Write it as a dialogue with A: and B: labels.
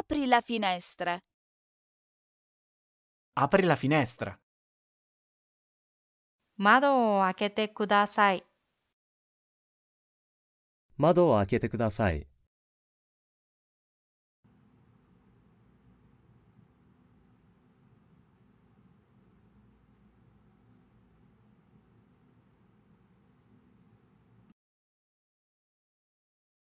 A: Apri la finestra.
B: Apri la finestra.
A: 窓を開けてください。
C: 窓を開けてください。